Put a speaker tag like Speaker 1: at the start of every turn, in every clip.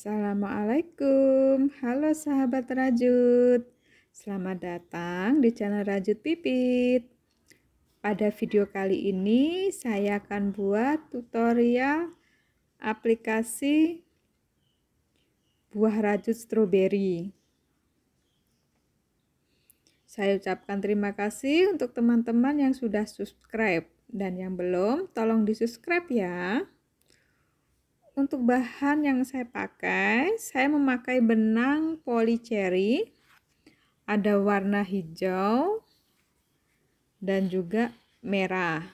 Speaker 1: Assalamualaikum, halo sahabat rajut. Selamat datang di channel Rajut Pipit. Pada video kali ini, saya akan buat tutorial aplikasi buah rajut stroberi. Saya ucapkan terima kasih untuk teman-teman yang sudah subscribe dan yang belum, tolong di-subscribe ya. Untuk bahan yang saya pakai, saya memakai benang poly cherry, ada warna hijau dan juga merah.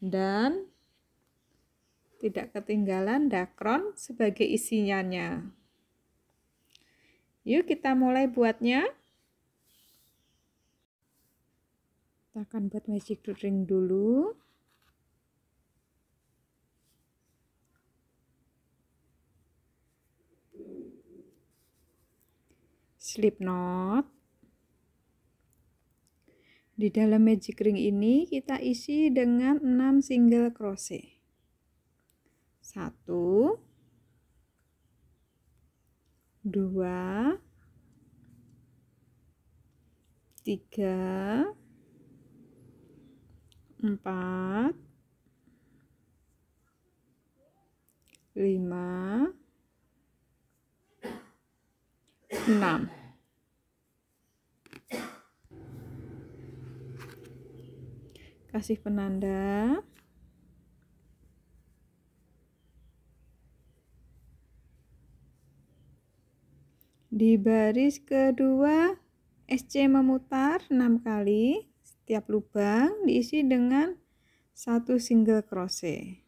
Speaker 1: Dan tidak ketinggalan dakron sebagai isinya. Yuk kita mulai buatnya. Kita akan buat magic ring dulu. slip knot. Di dalam magic ring ini kita isi dengan 6 single crochet. 1 2 3 4 5 6 kasih penanda di baris kedua SC memutar 6 kali setiap lubang diisi dengan satu single crochet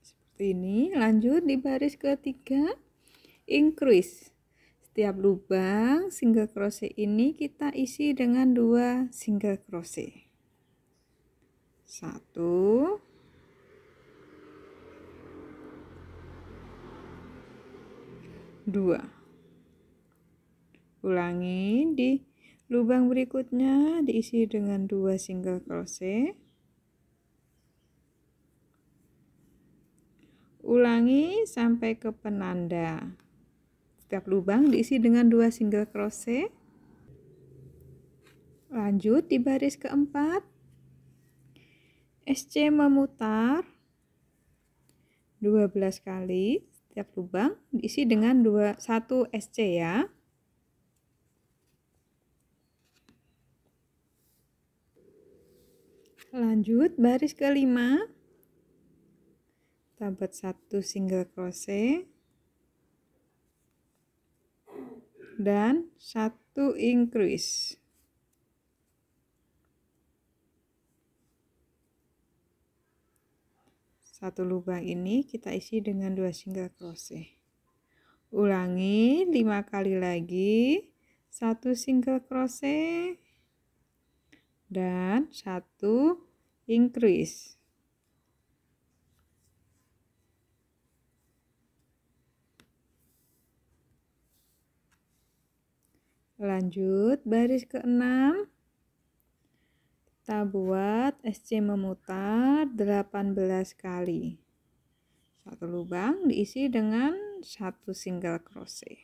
Speaker 1: seperti ini lanjut di baris ketiga increase setiap lubang single crochet ini kita isi dengan dua single crochet satu dua ulangi di lubang berikutnya diisi dengan dua single crochet ulangi sampai ke penanda setiap lubang diisi dengan dua single crochet lanjut di baris keempat SC memutar 12 kali setiap lubang diisi dengan 21 SC ya lanjut baris kelima tambah satu single crochet dan satu increase satu lubang ini kita isi dengan dua single crochet ulangi lima kali lagi satu single crochet dan satu increase Lanjut baris ke enam kita buat SC memutar 18 kali. Satu lubang diisi dengan satu single crochet.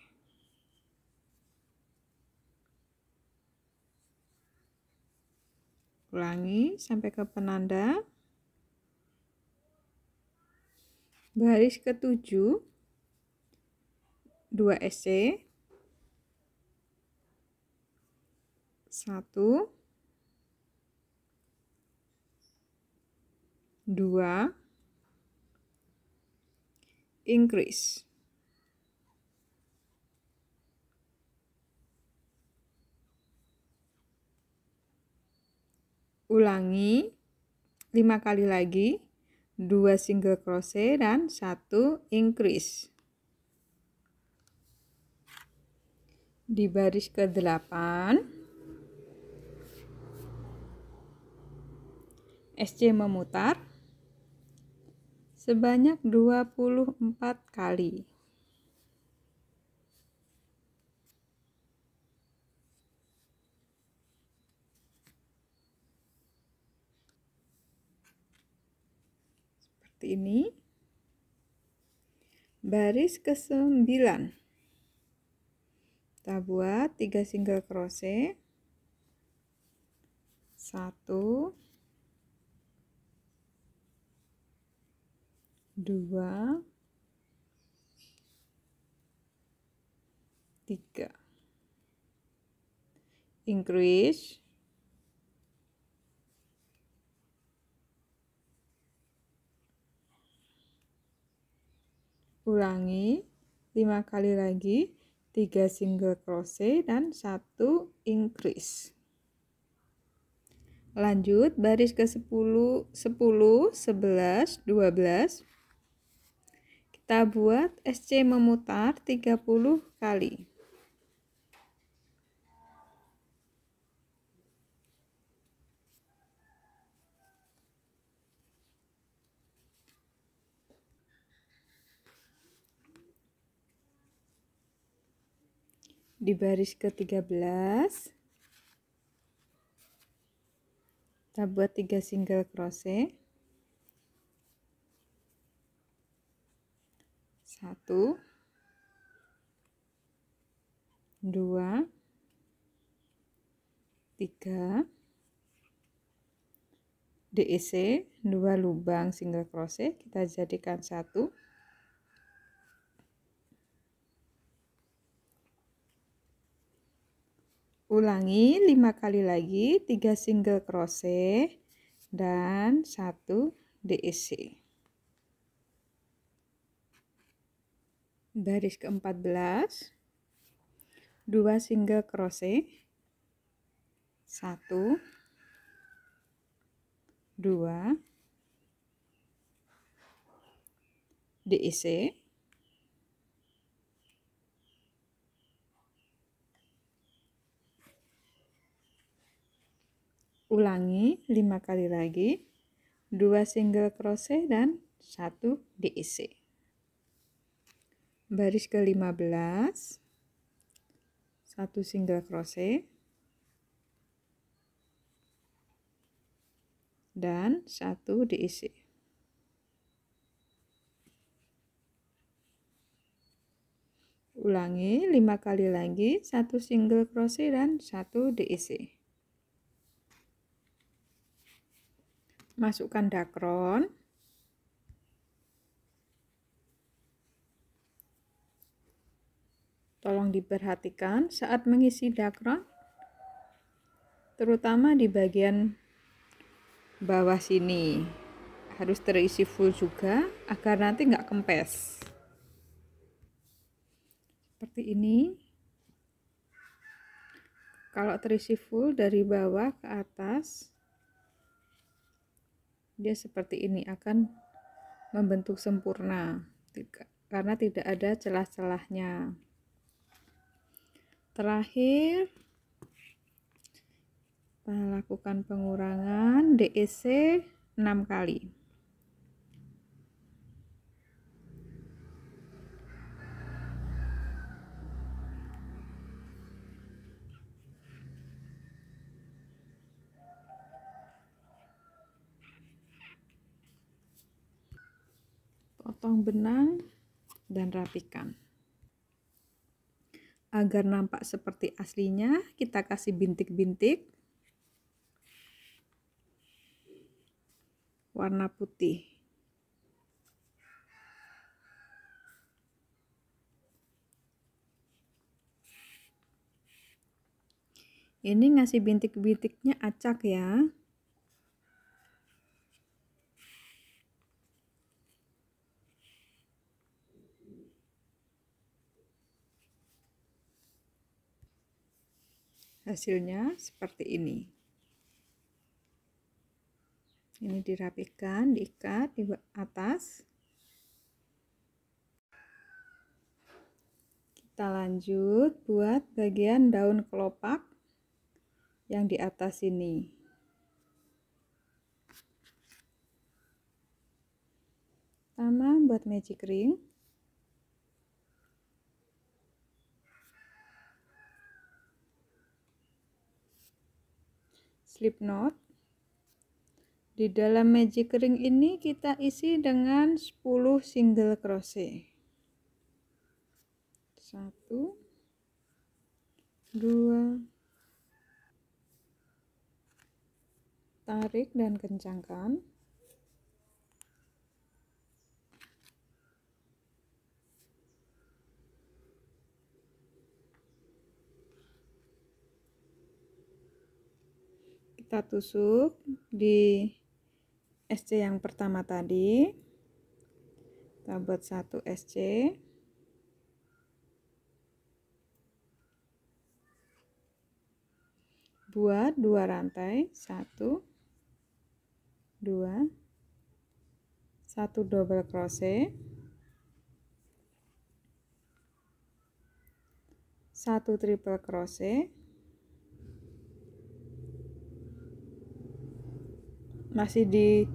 Speaker 1: Ulangi sampai ke penanda. Baris ke-7 2 SC satu, dua, increase. Ulangi lima kali lagi, dua single crochet dan satu increase. Di baris ke delapan SC memutar sebanyak 24 kali. Seperti ini. Baris ke-9. Kita buat 3 single crochet. 1 dua tiga increase ulangi lima kali lagi tiga single crochet dan satu increase lanjut baris ke 10 10 11 12 kita buat SC memutar 30 kali. di baris ke-13 kita buat 3 single crochet satu dua tiga DEC dua lubang single crochet kita jadikan satu ulangi lima kali lagi tiga single crochet dan satu DEC baris ke-14 2 single crochet 1 2 DEC ulangi 5 kali lagi 2 single crochet dan 1 DEC baris ke-15 satu single crochet dan satu diisi ulangi lima kali lagi satu single crochet dan satu diisi masukkan dakron Tolong diperhatikan saat mengisi dakron, terutama di bagian bawah sini. Harus terisi full juga agar nanti nggak kempes. Seperti ini. Kalau terisi full dari bawah ke atas, dia seperti ini akan membentuk sempurna karena tidak ada celah-celahnya terakhir kita lakukan pengurangan DEC 6 kali potong benang dan rapikan Agar nampak seperti aslinya, kita kasih bintik-bintik warna putih. Ini ngasih bintik-bintiknya acak ya. hasilnya seperti ini ini dirapikan diikat di atas kita lanjut buat bagian daun kelopak yang di atas ini pertama buat magic ring slip knot di dalam magic ring ini kita isi dengan 10 single crochet 1 2 tarik dan kencangkan kita tusuk di SC yang pertama tadi kita buat satu SC buat dua rantai satu dua satu double crochet satu triple crochet masih di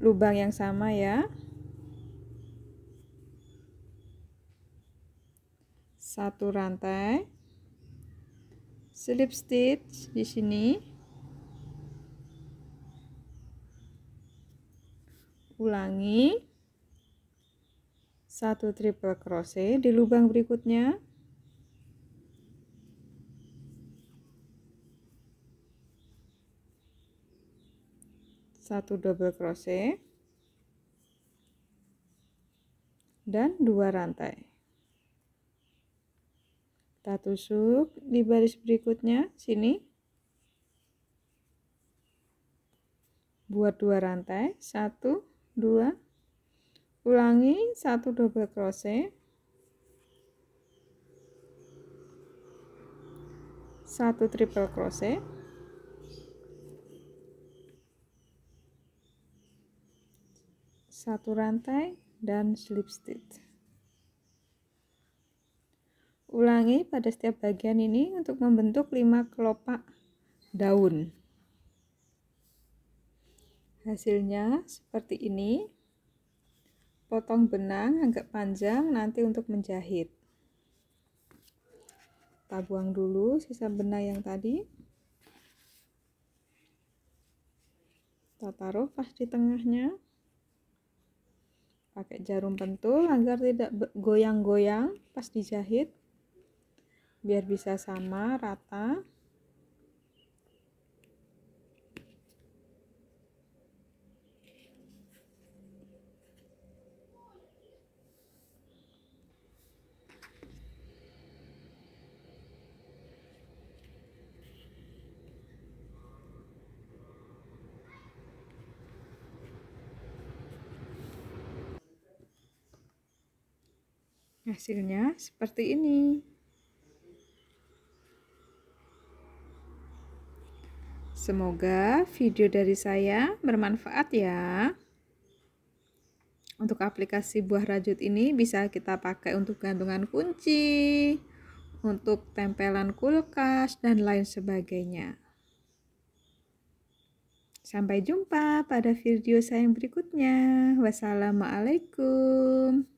Speaker 1: lubang yang sama ya satu rantai slip stitch di sini ulangi satu triple crochet di lubang berikutnya satu double crochet dan dua rantai kita tusuk di baris berikutnya sini buat dua rantai satu dua ulangi satu double crochet satu triple crochet satu rantai dan slip stitch ulangi pada setiap bagian ini untuk membentuk 5 kelopak daun hasilnya seperti ini potong benang agak panjang nanti untuk menjahit kita buang dulu sisa benang yang tadi kita taruh pas di tengahnya pakai jarum pentul agar tidak goyang-goyang pas dijahit biar bisa sama rata Hasilnya seperti ini. Semoga video dari saya bermanfaat ya. Untuk aplikasi buah rajut ini bisa kita pakai untuk gantungan kunci, untuk tempelan kulkas, dan lain sebagainya. Sampai jumpa pada video saya yang berikutnya. Wassalamualaikum.